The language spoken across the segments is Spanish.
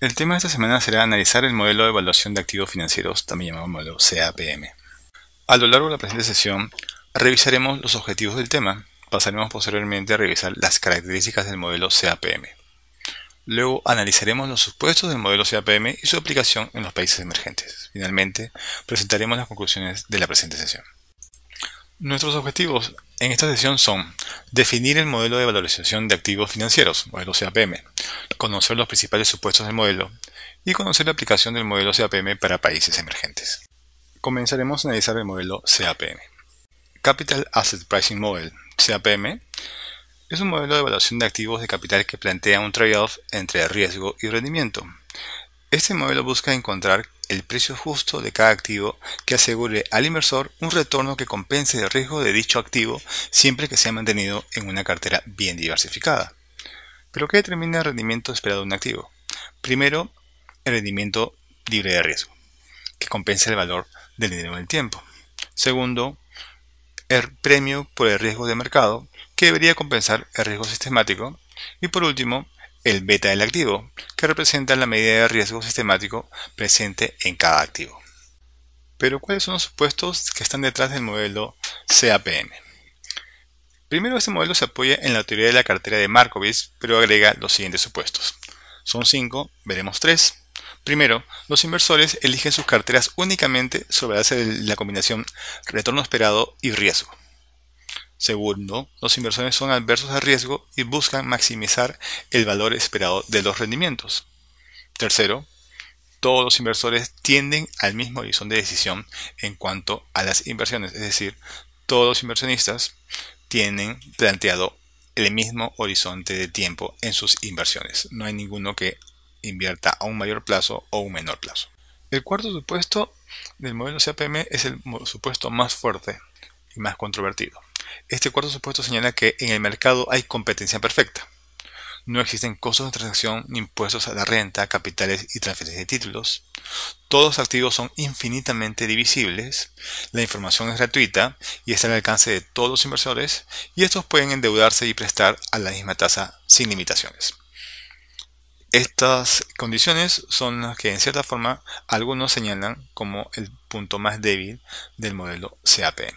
El tema de esta semana será analizar el modelo de evaluación de activos financieros, también llamado modelo CAPM. A lo largo de la presente sesión, revisaremos los objetivos del tema, pasaremos posteriormente a revisar las características del modelo CAPM. Luego analizaremos los supuestos del modelo CAPM y su aplicación en los países emergentes. Finalmente, presentaremos las conclusiones de la presente sesión. Nuestros objetivos en esta sesión son definir el modelo de valorización de activos financieros, modelo CAPM, conocer los principales supuestos del modelo y conocer la aplicación del modelo CAPM para países emergentes. Comenzaremos a analizar el modelo CAPM. Capital Asset Pricing Model, CAPM, es un modelo de evaluación de activos de capital que plantea un trade-off entre riesgo y rendimiento. Este modelo busca encontrar el precio justo de cada activo que asegure al inversor un retorno que compense el riesgo de dicho activo siempre que sea mantenido en una cartera bien diversificada. ¿Pero qué determina el rendimiento esperado de un activo? Primero, el rendimiento libre de riesgo, que compensa el valor del dinero en el tiempo. Segundo, el premio por el riesgo de mercado, que debería compensar el riesgo sistemático. Y por último, el beta del activo, que representa la medida de riesgo sistemático presente en cada activo. Pero ¿cuáles son los supuestos que están detrás del modelo CAPM? Primero, este modelo se apoya en la teoría de la cartera de Markowitz, pero agrega los siguientes supuestos. Son cinco, veremos tres. Primero, los inversores eligen sus carteras únicamente sobre la base de la combinación retorno esperado y riesgo. Segundo, los inversores son adversos al riesgo y buscan maximizar el valor esperado de los rendimientos. Tercero, todos los inversores tienden al mismo horizonte de decisión en cuanto a las inversiones, es decir, todos los inversionistas tienen planteado el mismo horizonte de tiempo en sus inversiones. No hay ninguno que invierta a un mayor plazo o un menor plazo. El cuarto supuesto del modelo CAPM es el supuesto más fuerte y más controvertido. Este cuarto supuesto señala que en el mercado hay competencia perfecta. No existen costos de transacción ni impuestos a la renta, capitales y transferencias de títulos. Todos los activos son infinitamente divisibles. La información es gratuita y está al alcance de todos los inversores y estos pueden endeudarse y prestar a la misma tasa sin limitaciones. Estas condiciones son las que en cierta forma algunos señalan como el punto más débil del modelo CAPM.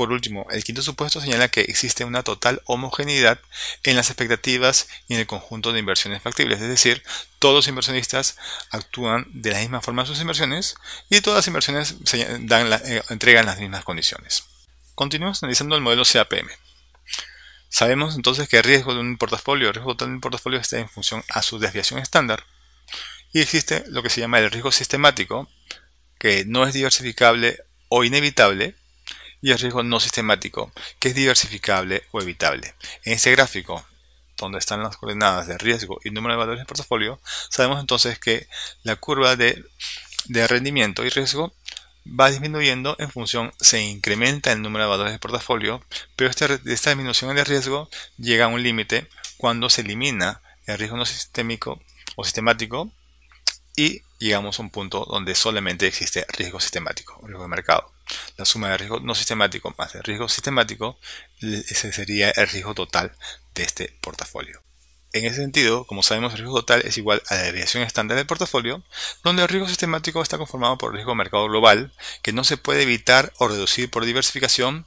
Por último, el quinto supuesto señala que existe una total homogeneidad en las expectativas y en el conjunto de inversiones factibles, es decir, todos los inversionistas actúan de la misma forma en sus inversiones y todas las inversiones dan eh, entregan las mismas condiciones. Continuamos analizando el modelo CAPM. Sabemos entonces que el riesgo de un portafolio, el riesgo total de un portafolio está en función a su desviación estándar y existe lo que se llama el riesgo sistemático, que no es diversificable o inevitable, y el riesgo no sistemático, que es diversificable o evitable. En este gráfico, donde están las coordenadas de riesgo y número de valores de portafolio, sabemos entonces que la curva de, rendimiento y riesgo va disminuyendo en función, se incrementa el número de valores de portafolio, pero esta, esta disminución de riesgo llega a un límite cuando se elimina el riesgo no sistémico o sistemático y llegamos a un punto donde solamente existe riesgo sistemático, riesgo de mercado la suma de riesgo no sistemático más el riesgo sistemático, ese sería el riesgo total de este portafolio. En ese sentido, como sabemos, el riesgo total es igual a la deviación estándar del portafolio, donde el riesgo sistemático está conformado por el riesgo de mercado global, que no se puede evitar o reducir por diversificación.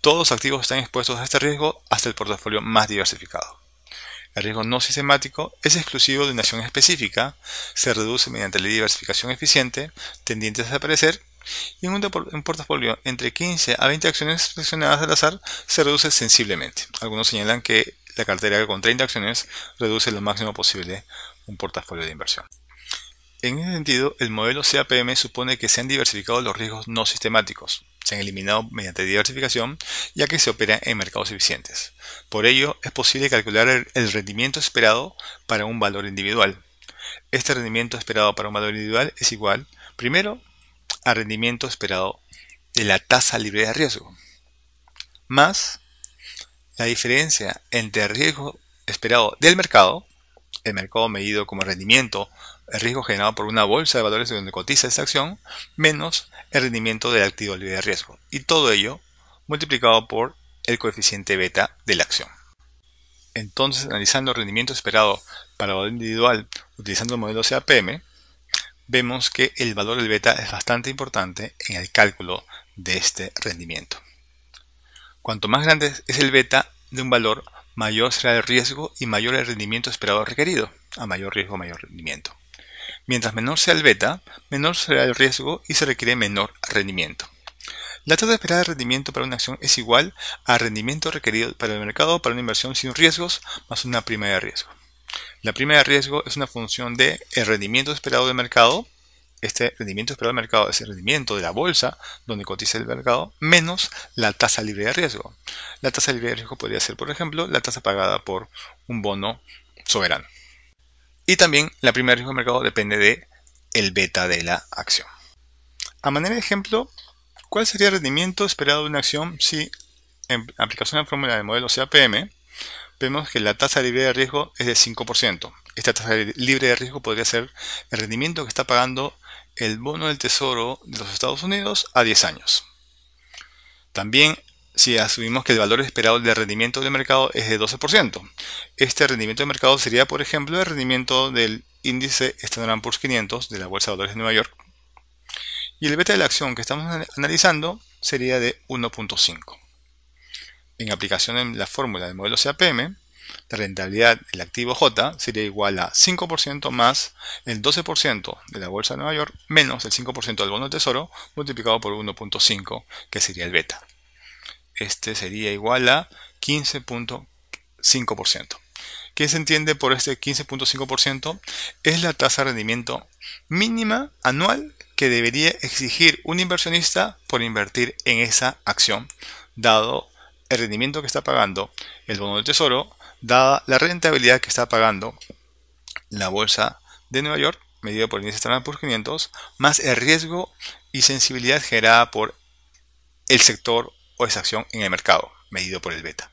Todos los activos están expuestos a este riesgo hasta el portafolio más diversificado. El riesgo no sistemático es exclusivo de una acción específica, se reduce mediante la diversificación eficiente, tendiente a desaparecer, y en un, portafolio entre 15 a 20 acciones seleccionadas al azar se reduce sensiblemente. Algunos señalan que la cartera con 30 acciones reduce lo máximo posible un portafolio de inversión. En ese sentido, el modelo CAPM supone que se han diversificado los riesgos no sistemáticos, eliminado mediante diversificación ya que se opera en mercados eficientes. Por ello, es posible calcular el rendimiento esperado para un valor individual. Este rendimiento esperado para un valor individual es igual, primero, al rendimiento esperado de la tasa libre de riesgo, más la diferencia entre el riesgo esperado del mercado, el mercado medido como rendimiento el riesgo generado por una bolsa de valores donde cotiza esa acción, menos el rendimiento del activo libre de riesgo, y todo ello multiplicado por el coeficiente beta de la acción. Entonces, analizando el rendimiento esperado para el valor individual utilizando el modelo CAPM, vemos que el valor del beta es bastante importante en el cálculo de este rendimiento. Cuanto más grande es el beta de un valor, mayor será el riesgo y mayor el rendimiento esperado requerido. A mayor riesgo, mayor rendimiento. Mientras menor sea el beta, menor será el riesgo y se requiere menor rendimiento. La tasa esperada de rendimiento para una acción es igual a rendimiento requerido para el mercado para una inversión sin riesgos más una prima de riesgo. La prima de riesgo es una función de el rendimiento esperado del mercado. Este rendimiento esperado del mercado es el rendimiento de la bolsa donde cotiza el mercado menos la tasa libre de riesgo. La tasa libre de riesgo podría ser, por ejemplo, la tasa pagada por un bono soberano. Y también la primera de riesgo de mercado depende de el beta de la acción. A manera de ejemplo, ¿cuál sería el rendimiento esperado de una acción si en aplicación de la fórmula del modelo CAPM vemos que la tasa libre de riesgo es de 5%? Esta tasa libre de riesgo podría ser el rendimiento que está pagando el bono del Tesoro de los Estados Unidos a 10 años. También si asumimos que el valor esperado de rendimiento del mercado es de 12%. Este rendimiento de mercado sería, por ejemplo, el rendimiento del índice Standard Poor's 500 de la Bolsa de Valores de Nueva York. Y el beta de la acción que estamos analizando sería de 1.5. En aplicación en la fórmula del modelo CAPM, la rentabilidad del activo J sería igual a 5% más el 12% de la Bolsa de Nueva York menos el 5% del bono del tesoro multiplicado por 1.5, que sería el beta este sería igual a 15.5%. ¿Qué se entiende por este 15.5%? Es la tasa de rendimiento mínima anual que debería exigir un inversionista por invertir en esa acción, dado el rendimiento que está pagando el bono del tesoro, dada la rentabilidad que está pagando la bolsa de Nueva York, medida por el índice Standard por 500, más el riesgo y sensibilidad generada por el sector esa acción en el mercado, medido por el beta.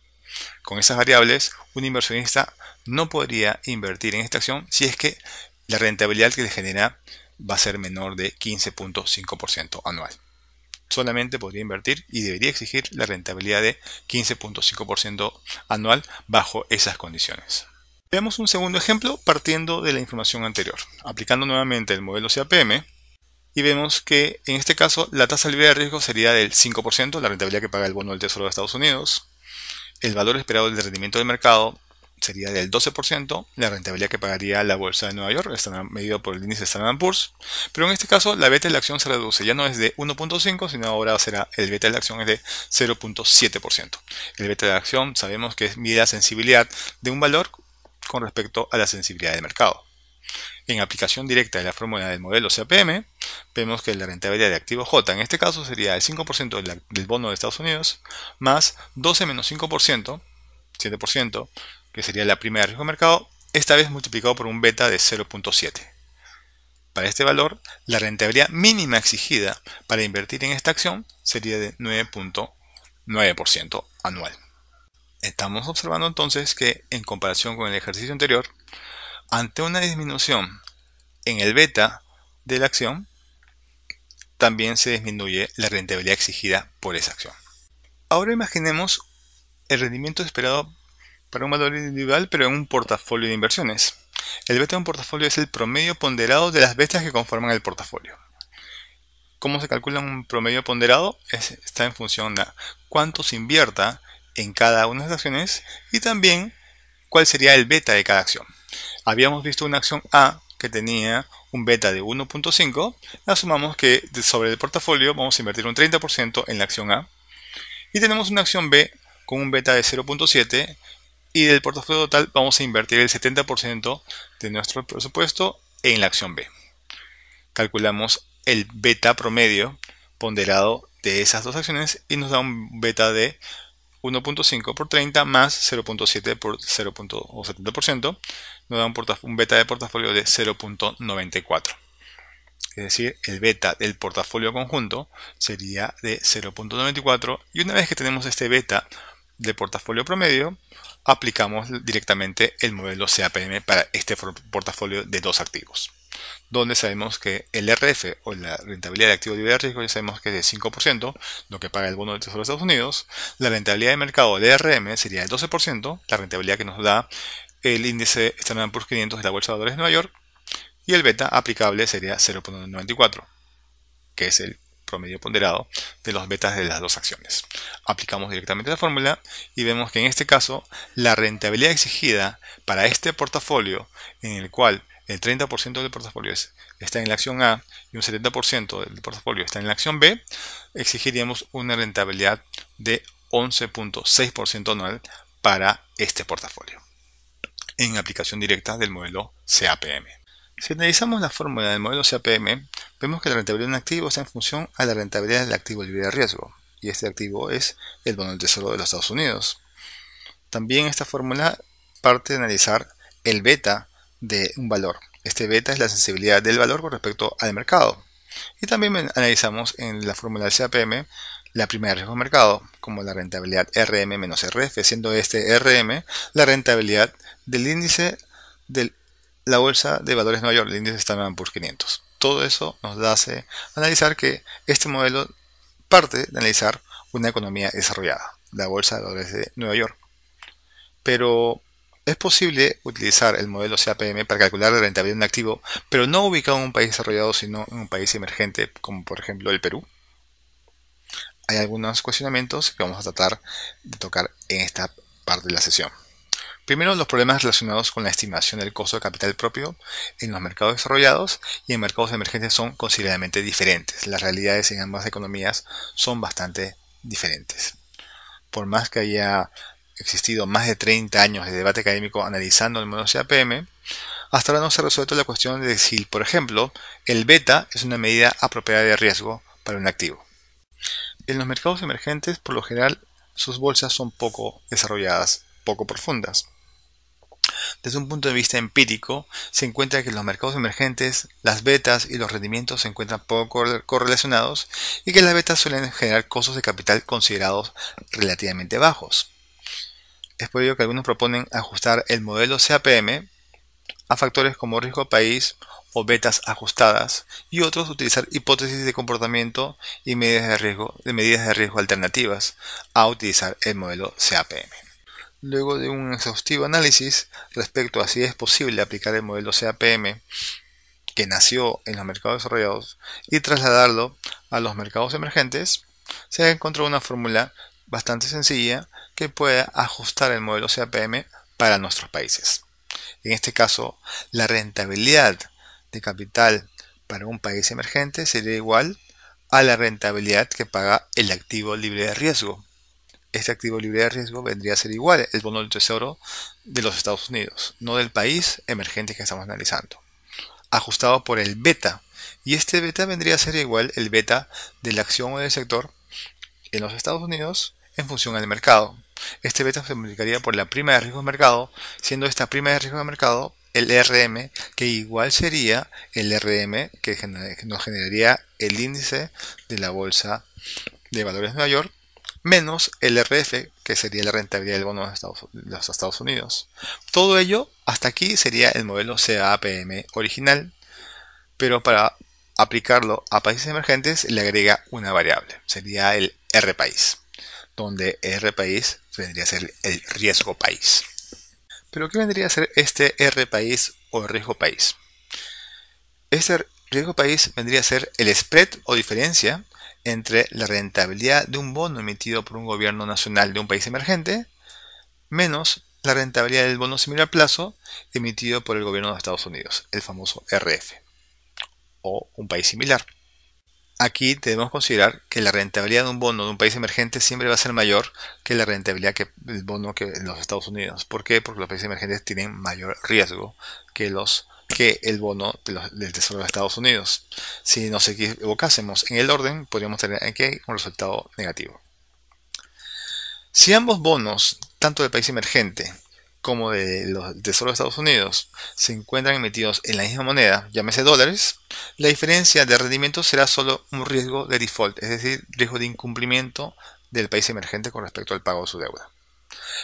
Con esas variables, un inversionista no podría invertir en esta acción si es que la rentabilidad que le genera va a ser menor de 15.5% anual. Solamente podría invertir y debería exigir la rentabilidad de 15.5% anual bajo esas condiciones. Veamos un segundo ejemplo partiendo de la información anterior. Aplicando nuevamente el modelo CAPM, y vemos que en este caso la tasa libre de riesgo sería del 5%, la rentabilidad que paga el bono del Tesoro de Estados Unidos. El valor esperado del rendimiento del mercado sería del 12%, la rentabilidad que pagaría la bolsa de Nueva York, estará medido por el índice Standard Poor's, pero en este caso la beta de la acción se reduce, ya no es de 1.5, sino ahora será el beta de la acción es de 0.7%. El beta de la acción sabemos que mide la sensibilidad de un valor con respecto a la sensibilidad del mercado. En aplicación directa de la fórmula del modelo CAPM, vemos que la rentabilidad de activo J en este caso sería el 5% del bono de Estados Unidos más 12 menos 5%, 7%, que sería la primera de riesgo de mercado, esta vez multiplicado por un beta de 0.7. Para este valor, la rentabilidad mínima exigida para invertir en esta acción sería de 9.9% anual. Estamos observando entonces que, en comparación con el ejercicio anterior, ante una disminución en el beta de la acción, también se disminuye la rentabilidad exigida por esa acción. Ahora imaginemos el rendimiento esperado para un valor individual, pero en un portafolio de inversiones. El beta de un portafolio es el promedio ponderado de las betas que conforman el portafolio. ¿Cómo se calcula un promedio ponderado? está en función de cuánto se invierta en cada una de las acciones y también cuál sería el beta de cada acción habíamos visto una acción A que tenía un beta de 1.5, asumamos que sobre el portafolio vamos a invertir un 30% en la acción A y tenemos una acción B con un beta de 0.7 y del portafolio total vamos a invertir el 70% de nuestro presupuesto en la acción B. Calculamos el beta promedio ponderado de esas dos acciones y nos da un beta de 1.5 por 30 más 0.7 por 0.70% nos da un, un, beta de portafolio de 0.94. Es decir, el beta del portafolio conjunto sería de 0.94 y una vez que tenemos este beta de portafolio promedio, aplicamos directamente el modelo CAPM para este portafolio de dos activos donde sabemos que el RF o la rentabilidad de activo libre de riesgo ya sabemos que es de 5%, lo que paga el bono del Tesoro de Estados Unidos, la rentabilidad de mercado de RM sería del 12%, la rentabilidad que nos da el índice Standard Poor's 500 de la Bolsa de Valores de Nueva York, y el beta aplicable sería 0.94, que es el promedio ponderado de los betas de las dos acciones. Aplicamos directamente la fórmula y vemos que en este caso la rentabilidad exigida para este portafolio en el cual el 30% del portafolio está en la acción A y un 70% del portafolio está en la acción B, exigiríamos una rentabilidad de 11.6% anual para este portafolio, en aplicación directa del modelo CAPM. Si analizamos la fórmula del modelo CAPM, vemos que la rentabilidad de un activo está en función a la rentabilidad del activo libre de riesgo, y este activo es el bono del Tesoro de los Estados Unidos. También esta fórmula parte de analizar el beta de un valor. Este beta es la sensibilidad del valor con respecto al mercado. Y también analizamos en la fórmula del CAPM la primera de riesgo de mercado, como la rentabilidad RM menos RF, siendo este RM la rentabilidad del índice de la bolsa de valores de Nueva York, el índice Standard Poor's 500. Todo eso nos hace analizar que este modelo parte de analizar una economía desarrollada, la bolsa de valores de Nueva York. Pero es posible utilizar el modelo CAPM para calcular la rentabilidad de un activo, pero no ubicado en un país desarrollado, sino en un país emergente, como por ejemplo el Perú. Hay algunos cuestionamientos que vamos a tratar de tocar en esta parte de la sesión. Primero, los problemas relacionados con la estimación del costo de capital propio en los mercados desarrollados y en mercados emergentes son considerablemente diferentes. Las realidades en ambas economías son bastante diferentes. Por más que haya existido más de 30 años de debate académico analizando el modelo CAPM, hasta ahora no se ha resuelto la cuestión de si, por ejemplo, el beta es una medida apropiada de riesgo para un activo. En los mercados emergentes, por lo general, sus bolsas son poco desarrolladas, poco profundas. Desde un punto de vista empírico, se encuentra que en los mercados emergentes las betas y los rendimientos se encuentran poco correlacionados y que las betas suelen generar costos de capital considerados relativamente bajos. Es por ello que algunos proponen ajustar el modelo CAPM a factores como riesgo país o betas ajustadas y otros utilizar hipótesis de comportamiento y medidas de riesgo, de medidas de riesgo alternativas a utilizar el modelo CAPM. Luego de un exhaustivo análisis respecto a si es posible aplicar el modelo CAPM que nació en los mercados desarrollados y trasladarlo a los mercados emergentes, se encontró una fórmula bastante sencilla que pueda ajustar el modelo CAPM para nuestros países. En este caso, la rentabilidad de capital para un país emergente sería igual a la rentabilidad que paga el activo libre de riesgo. Este activo libre de riesgo vendría a ser igual el bono del tesoro de los Estados Unidos, no del país emergente que estamos analizando, ajustado por el beta. Y este beta vendría a ser igual el beta de la acción o del sector en los Estados Unidos en función al mercado. Este beta se multiplicaría por la prima de riesgo de mercado, siendo esta prima de riesgo de mercado el RM, que igual sería el RM que, nos generaría el índice de la bolsa de valores de Nueva York, menos el RF, que sería la rentabilidad del bono de, de los Estados Unidos. Todo ello, hasta aquí, sería el modelo CAPM original, pero para aplicarlo a países emergentes le agrega una variable, sería el R país donde R país vendría a ser el riesgo país. Pero ¿qué vendría a ser este R país o riesgo país? Este riesgo país vendría a ser el spread o diferencia entre la rentabilidad de un bono emitido por un gobierno nacional de un país emergente menos la rentabilidad del bono similar a plazo emitido por el gobierno de Estados Unidos, el famoso RF, o un país similar aquí debemos considerar que la rentabilidad de un bono de un país emergente siempre va a ser mayor que la rentabilidad del bono que los Estados Unidos. ¿Por qué? Porque los países emergentes tienen mayor riesgo que el bono del Tesoro de Estados Unidos. Si nos equivocásemos en el orden, podríamos tener aquí un resultado negativo. Si ambos bonos, tanto del país emergente como de los tesoros de Estados Unidos se encuentran emitidos en la misma moneda, llámese dólares, la diferencia de rendimiento será solo un riesgo de default, es decir, riesgo de incumplimiento del país emergente con respecto al pago de su deuda.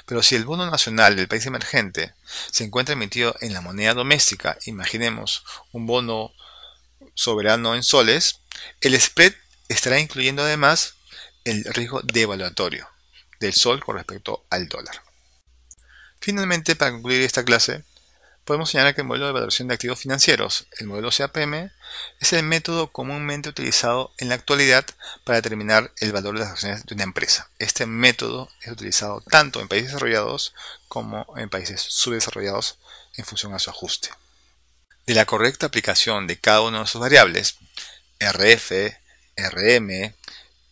Pero si el bono nacional del país emergente se encuentra emitido en la moneda doméstica, imaginemos un bono soberano en soles, el spread estará incluyendo además el riesgo devaluatorio del sol con respecto al dólar. Finalmente, para concluir esta clase, podemos señalar que el modelo de valoración de activos financieros, el modelo CAPM, es el método comúnmente utilizado en la actualidad para determinar el valor de las acciones de una empresa. Este método es utilizado tanto en países desarrollados como en países subdesarrollados en función a su ajuste. De la correcta aplicación de cada una de sus variables, RF, RM,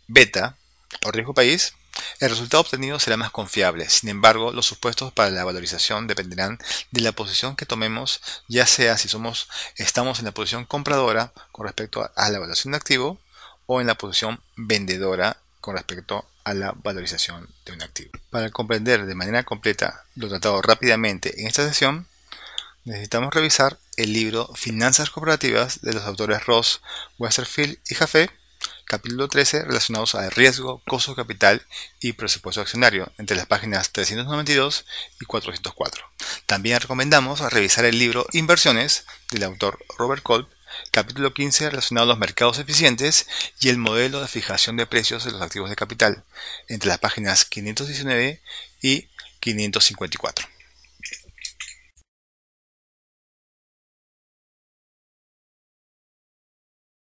beta o riesgo país, el resultado obtenido será más confiable, sin embargo, los supuestos para la valorización dependerán de la posición que tomemos, ya sea si somos, estamos en la posición compradora con respecto a la valoración de activo o en la posición vendedora con respecto a la valorización de un activo. Para comprender de manera completa lo tratado rápidamente en esta sesión, necesitamos revisar el libro Finanzas Cooperativas de los autores Ross, Westerfield y Jaffe capítulo 13 relacionados a riesgo, costo de capital y presupuesto accionario, entre las páginas 392 y 404. También recomendamos revisar el libro Inversiones del autor Robert Kolb, capítulo 15 relacionado a los mercados eficientes y el modelo de fijación de precios de los activos de capital, entre las páginas 519 y 554.